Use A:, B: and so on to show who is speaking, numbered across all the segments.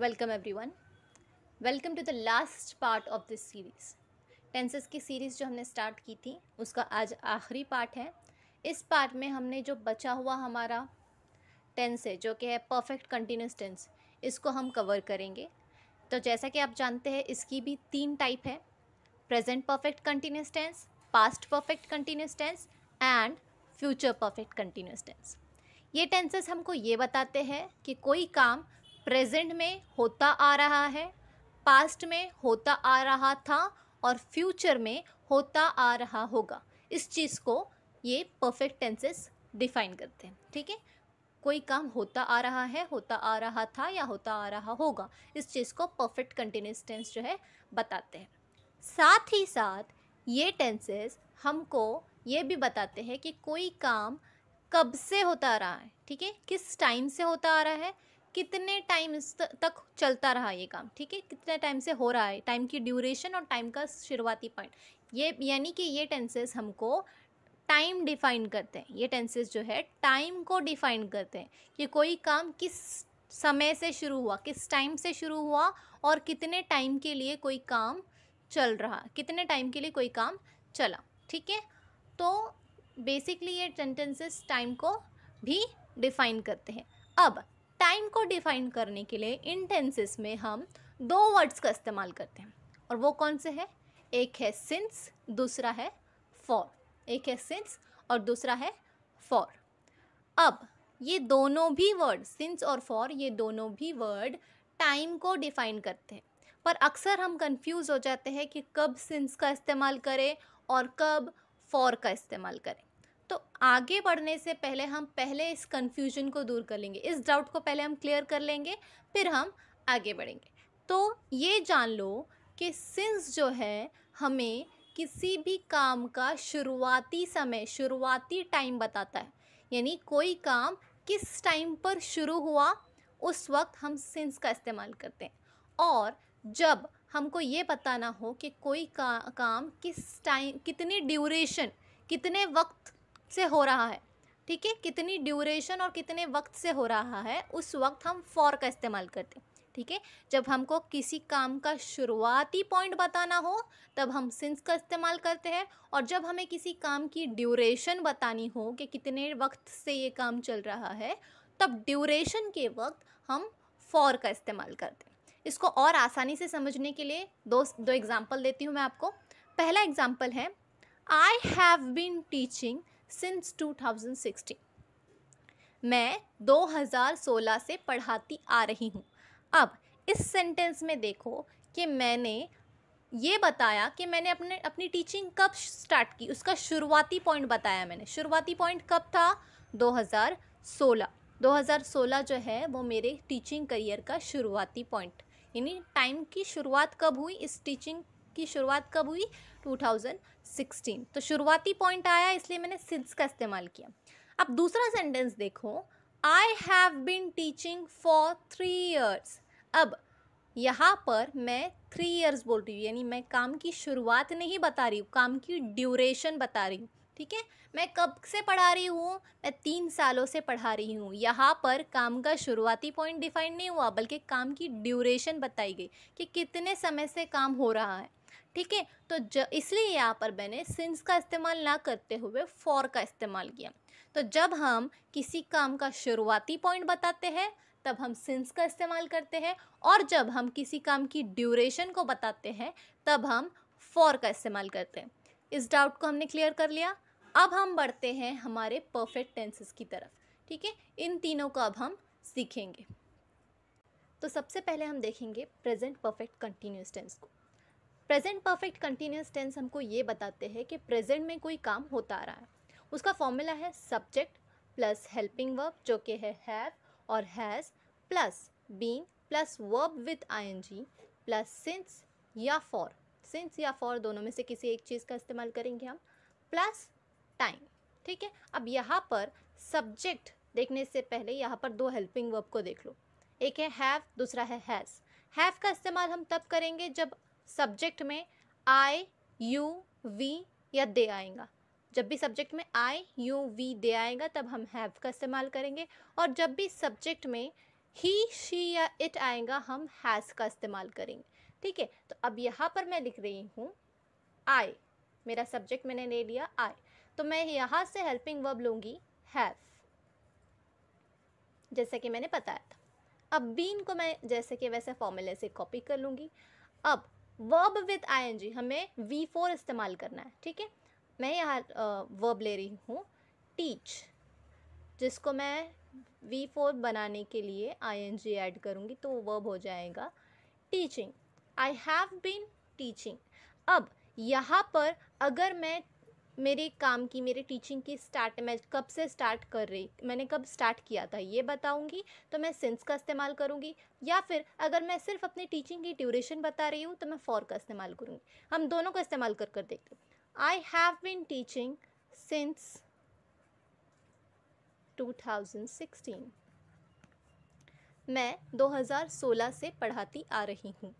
A: welcome everyone welcome to the last part of this series tenses की series जो हमने start की थी उसका आज आखिरी पार्ट है इस पार्ट में हमने जो बचा हुआ हमारा टेंस है जो कि है परफेक्ट कंटिन्यूस टेंस इसको हम कवर करेंगे तो जैसा कि आप जानते हैं इसकी भी तीन टाइप है present perfect continuous tense past perfect continuous tense and future perfect continuous tense ये टेंसेस हमको ये बताते हैं कि कोई काम प्रेजेंट में होता आ रहा है पास्ट में होता आ रहा था और फ्यूचर में होता आ रहा होगा इस चीज़ को ये परफेक्ट टेंसेस डिफाइन करते हैं ठीक है कोई काम होता आ रहा है होता आ रहा था या होता आ रहा होगा इस चीज़ को परफेक्ट कंटिन्यूस टेंस जो है बताते हैं साथ ही साथ ये टेंसेस हमको ये भी बताते हैं कि कोई काम कब से होता आ रहा है ठीक है किस टाइम से होता आ रहा है कितने टाइम तक चलता रहा ये काम ठीक है कितने टाइम से हो रहा है टाइम की ड्यूरेशन और टाइम का शुरुआती पॉइंट ये यानी कि ये टेंसेस हमको टाइम डिफाइन करते हैं ये टेंसेस जो है टाइम को डिफाइन करते हैं कि कोई काम किस समय से शुरू हुआ किस टाइम से शुरू हुआ और कितने टाइम के लिए कोई काम चल रहा कितने टाइम के लिए कोई काम चला ठीक है तो बेसिकली ये सेंटेंसेस टाइम को भी डिफाइन करते हैं अब टाइम को डिफाइन करने के लिए इन टेंसेस में हम दो वर्ड्स का इस्तेमाल करते हैं और वो कौन से है एक है सिंस दूसरा है फॉर एक है सिंस और दूसरा है फॉर अब ये दोनों भी वर्ड सिंस और फॉर ये दोनों भी वर्ड टाइम को डिफाइन करते हैं पर अक्सर हम कंफ्यूज हो जाते हैं कि कब सिंस का इस्तेमाल करें और कब फॉर का इस्तेमाल करें तो आगे बढ़ने से पहले हम पहले इस कन्फ्यूजन को दूर कर लेंगे इस डाउट को पहले हम क्लियर कर लेंगे फिर हम आगे बढ़ेंगे तो ये जान लो कि सिंस जो है हमें किसी भी काम का शुरुआती समय शुरुआती टाइम बताता है यानी कोई काम किस टाइम पर शुरू हुआ उस वक्त हम सिंस का इस्तेमाल करते हैं और जब हमको ये बताना हो कि कोई का, काम किस टाइम कितने ड्यूरेशन कितने वक्त से हो रहा है ठीक है कितनी ड्यूरेशन और कितने वक्त से हो रहा है उस वक्त हम फॉर का इस्तेमाल करते हैं ठीक है जब हमको किसी काम का शुरुआती पॉइंट बताना हो तब हम सिंस का इस्तेमाल करते हैं और जब हमें किसी काम की ड्यूरेशन बतानी हो कि कितने वक्त से ये काम चल रहा है तब ड्यूरेशन के वक्त हम फॉर का इस्तेमाल करते हैं इसको और आसानी से समझने के लिए दो दो एग्ज़ाम्पल देती हूँ मैं आपको पहला एग्ज़ाम्पल है I have been teaching since 2016 मैं 2016 से पढ़ाती आ रही हूँ अब इस सेंटेंस में देखो कि मैंने ये बताया कि मैंने अपने अपनी टीचिंग कब स्टार्ट की उसका शुरुआती पॉइंट बताया मैंने शुरुआती पॉइंट कब था 2016 2016 जो है वो मेरे टीचिंग करियर का शुरुआती पॉइंट यानी टाइम की शुरुआत कब हुई इस टीचिंग की शुरुआत कब हुई 2016 तो शुरुआती पॉइंट आया इसलिए मैंने सिंस का इस्तेमाल किया अब दूसरा सेंटेंस देखो I have been teaching for three years अब यहाँ पर मैं थ्री ईयर्स बोल रही हूँ यानी मैं काम की शुरुआत नहीं बता रही हूँ काम की ड्यूरेशन बता रही हूँ ठीक है मैं कब से पढ़ा रही हूँ मैं तीन सालों से पढ़ा रही हूँ यहाँ पर काम का शुरुआती पॉइंट डिफाइन नहीं हुआ बल्कि काम की ड्यूरेशन बताई गई कि कितने समय से काम हो रहा है ठीक है तो इसलिए यहाँ पर मैंने सिंस का इस्तेमाल ना करते हुए फॉर का इस्तेमाल किया तो जब हम किसी काम का शुरुआती पॉइंट बताते हैं तब हम सिंस का इस्तेमाल करते हैं और जब हम किसी काम की ड्यूरेशन को बताते हैं तब हम फॉर का इस्तेमाल करते हैं इस डाउट को हमने क्लियर कर लिया अब हम बढ़ते हैं हमारे परफेक्ट टेंसेस की तरफ ठीक है इन तीनों को अब हम सीखेंगे तो सबसे पहले हम देखेंगे प्रेजेंट परफेक्ट कंटिन्यूस टेंस को प्रेजेंट परफेक्ट कंटिन्यूस टेंस हमको ये बताते हैं कि प्रेजेंट में कोई काम होता आ रहा है उसका फॉर्मूला है सब्जेक्ट प्लस हेल्पिंग वर्ब जो कि है हैव और has plus been plus verb with I N G plus since या फॉर सिंस या फॉर दोनों में से किसी एक चीज़ का इस्तेमाल करेंगे हम प्लस टाइम ठीक है अब यहाँ पर सब्जेक्ट देखने से पहले यहाँ पर दो हेल्पिंग वर्ब को देख लो एक है हैव दूसरा है हैज़ हैव का इस्तेमाल हम तब करेंगे जब सब्जेक्ट में आई यू वी या दे आएगा जब भी सब्जेक्ट में आई यू वी दे आएगा तब हम हैव का इस्तेमाल करेंगे और जब भी सब्जेक्ट में ही शी या इट आएगा हम हैज़ का इस्तेमाल करेंगे ठीक है तो अब यहाँ पर मैं लिख रही हूँ आई मेरा सब्जेक्ट मैंने ले लिया आई तो मैं यहाँ से हेल्पिंग वर्ब लूँगी हैव जैसे कि मैंने बताया था अब बीन को मैं जैसे कि वैसे फॉर्मूले से कॉपी कर लूँगी अब वर्ब विद आई हमें वी फोर इस्तेमाल करना है ठीक है मैं यहाँ वर्ब ले रही हूँ टीच जिसको मैं वी फोर बनाने के लिए आई एन जी एड करूँगी तो वर्ब हो जाएगा teaching I have been teaching अब यहाँ पर अगर मैं मेरे काम की मेरे टीचिंग की स्टार्ट मैं कब से स्टार्ट कर रही मैंने कब स्टार्ट किया था ये बताऊँगी तो मैं सिंस का इस्तेमाल करूँगी या फिर अगर मैं सिर्फ अपनी टीचिंग की ड्यूरेशन बता रही हूँ तो मैं फॉर का इस्तेमाल करूँगी हम दोनों का इस्तेमाल कर कर देखते हैं I have been teaching since 2016 मैं 2016 से पढ़ाती आ रही हूँ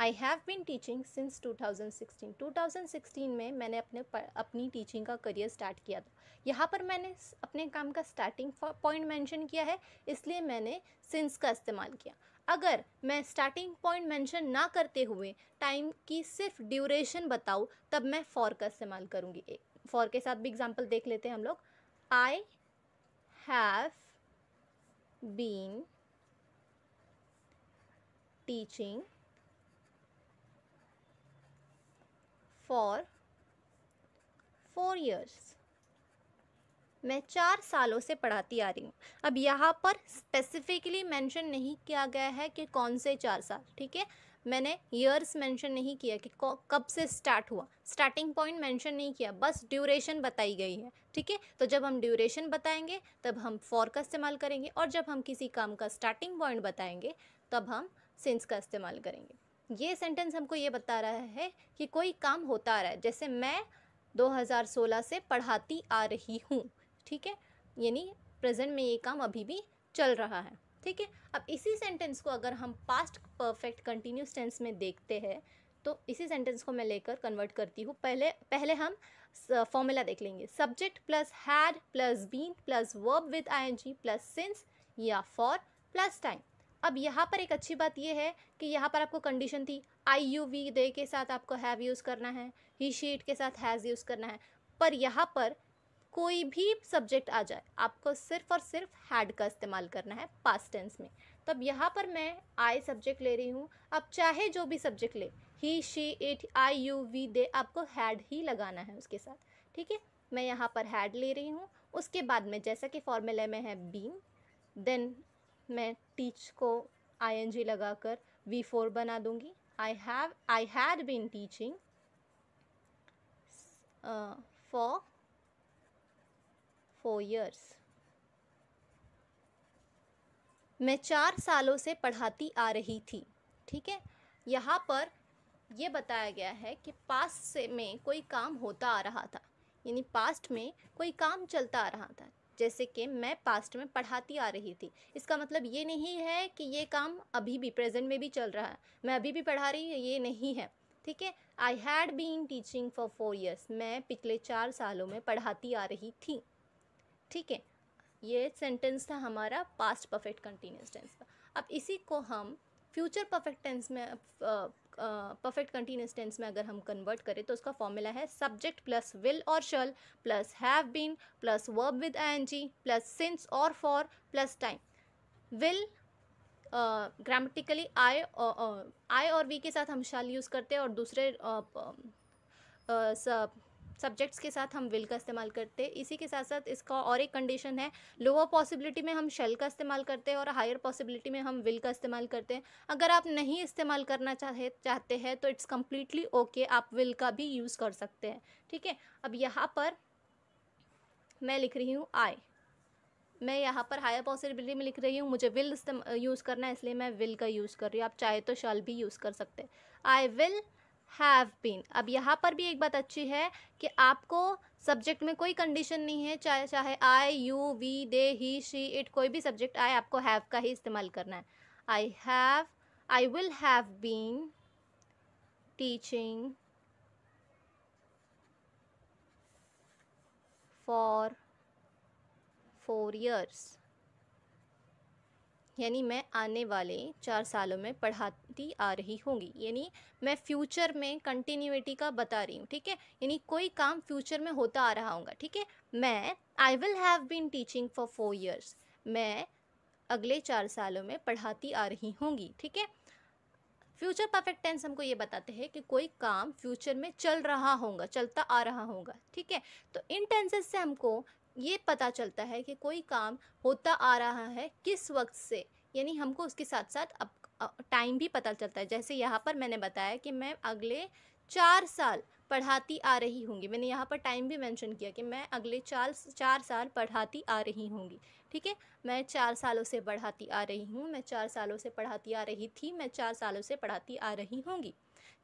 A: I have been teaching since 2016 2016 में मैंने अपने अपनी टीचिंग का करियर स्टार्ट किया था यहाँ पर मैंने अपने काम का स्टार्टिंग पॉइंट मेंशन किया है इसलिए मैंने सिंस का इस्तेमाल किया अगर मैं स्टार्टिंग पॉइंट मेंशन ना करते हुए टाइम की सिर्फ ड्यूरेशन बताऊँ तब मैं फॉर का इस्तेमाल करूँगी फॉर के साथ भी एग्जाम्पल देख लेते हैं हम लोग I have been teaching for four years मैं चार सालों से पढ़ाती आ रही हूँ अब यहाँ पर स्पेसिफिकली मेंशन नहीं किया गया है कि कौन से चार साल ठीक है मैंने ईयर्स मेंशन नहीं किया कि कब से स्टार्ट हुआ स्टार्टिंग पॉइंट मेंशन नहीं किया बस ड्यूरेशन बताई गई है ठीक है तो जब हम ड्यूरेशन बताएंगे तब हम फॉर का इस्तेमाल करेंगे और जब हम किसी काम का स्टार्टिंग पॉइंट बताएंगे तब हम सिंस का इस्तेमाल करेंगे ये सेंटेंस हमको ये बता रहा है कि कोई काम होता आ रहा है जैसे मैं 2016 से पढ़ाती आ रही हूँ ठीक है यानी प्रेजेंट में ये काम अभी भी चल रहा है ठीक है अब इसी सेंटेंस को अगर हम पास्ट परफेक्ट कंटिन्यूस टेंस में देखते हैं तो इसी सेंटेंस को मैं लेकर कन्वर्ट करती हूँ पहले पहले हम फॉर्मूला देख लेंगे subject plus had plus been plus verb with I N G plus since या फॉर प्लस टाइम अब यहाँ पर एक अच्छी बात यह है कि यहाँ पर आपको कंडीशन थी आई यू वी दे के साथ आपको हैव यूज़ करना है ही शीट के साथ हैज़ यूज़ करना है पर यहाँ पर कोई भी सब्जेक्ट आ जाए आपको सिर्फ और सिर्फ हैड का इस्तेमाल करना है पास्ट टेंस में तो अब यहाँ पर मैं आई सब्जेक्ट ले रही हूँ आप चाहे जो भी सब्जेक्ट ले he she it I you we they आपको हैड ही लगाना है उसके साथ ठीक है मैं यहाँ पर हैड ले रही हूँ उसके बाद में जैसा कि फॉर्मूले में है बीन देन मैं टीच को आई एन जी लगा कर वी फोर बना दूँगी I have I had been teaching for four years मैं चार सालों से पढ़ाती आ रही थी ठीक है यहाँ पर यह बताया गया है कि पास्ट से में कोई काम होता आ रहा था यानी पास्ट में कोई काम चलता आ रहा था जैसे कि मैं पास्ट में पढ़ाती आ रही थी इसका मतलब ये नहीं है कि ये काम अभी भी प्रेजेंट में भी चल रहा है मैं अभी भी पढ़ा रही हूँ ये नहीं है ठीक है I had been teaching for four years मैं पिछले चार सालों में पढ़ाती आ रही थी ठीक है ये सेंटेंस था हमारा पास्ट परफेक्ट कंटिन्यूस टेंस का अब इसी को हम फ्यूचर परफेक्ट टेंस में परफेक्ट कंटिन्यूस टेंस में अगर हम कन्वर्ट करें तो उसका फॉर्मूला है सब्जेक्ट प्लस विल और shall plus have been plus verb with I N G plus since और for plus time will grammatically I I और वी के साथ हम शल यूज़ करते हैं और दूसरे uh, uh, uh, सब्जेक्ट्स के साथ हम विल का इस्तेमाल करते हैं इसी के साथ साथ इसका और एक कंडीशन है लोअर पॉसिबिलिटी में हम शेल का इस्तेमाल करते हैं और हायर पॉसिबिलिटी में हम विल का इस्तेमाल करते हैं अगर आप नहीं इस्तेमाल करना चाहे चाहते हैं तो इट्स कम्प्लीटली ओके आप विल का भी यूज़ कर सकते हैं ठीक है अब यहाँ पर मैं लिख रही हूँ आई मैं यहाँ पर हायर पॉसिबिलिटी में लिख रही हूँ मुझे विल यूज़ करना है इसलिए मैं विल का यूज़ कर रही हूँ आप चाहे तो शल भी यूज़ कर सकते हैं आई विल हैव बीन अब यहाँ पर भी एक बात अच्छी है कि आपको सब्जेक्ट में कोई कंडीशन नहीं है चाहे चाहे I you we they he she it कोई भी सब्जेक्ट आए आपको हैव का ही इस्तेमाल करना है I have I will have been teaching for four years यानी मैं आने वाले चार सालों में पढ़ाती आ रही होंगी यानी मैं फ्यूचर में कंटिन्यूटी का बता रही हूँ ठीक है यानी कोई काम फ्यूचर में होता आ रहा होगा ठीक है मैं I will have been teaching for four years मैं अगले चार सालों में पढ़ाती आ रही होंगी ठीक है फ्यूचर परफेक्ट टेंस हमको ये बताते हैं कि कोई काम फ्यूचर में चल रहा होगा चलता आ रहा होगा ठीक है तो इन टेंसेस से हमको ये पता चलता है कि कोई काम होता आ रहा है किस वक्त से यानी हमको उसके साथ साथ अब टाइम भी पता चलता है जैसे यहाँ पर मैंने बताया कि मैं अगले चार साल पढ़ाती आ रही होंगी मैंने यहाँ पर टाइम भी मेंशन किया कि मैं अगले चार चार साल पढ़ाती आ रही होंगी ठीक है मैं चार सालों से पढ़ाती आ रही हूँ मैं चार सालों से पढ़ाती आ रही थी मैं चार सालों से पढ़ाती आ रही होंगी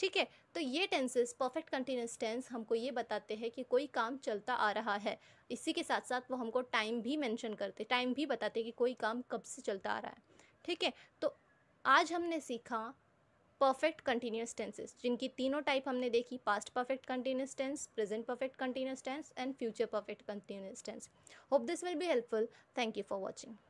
A: ठीक है तो ये टेंसेस परफेक्ट कंटिन्यूस टेंस हमको ये बताते हैं कि कोई काम चलता आ रहा है इसी के साथ साथ वो हमको टाइम भी मेंशन करते टाइम भी बताते कि कोई काम कब से चलता आ रहा है ठीक है तो आज हमने सीखा परफेक्ट कंटिन्यूस टेंसेस जिनकी तीनों टाइप हमने देखी past perfect continuous tense present perfect continuous tense and future perfect continuous tense hope this will be helpful thank you for watching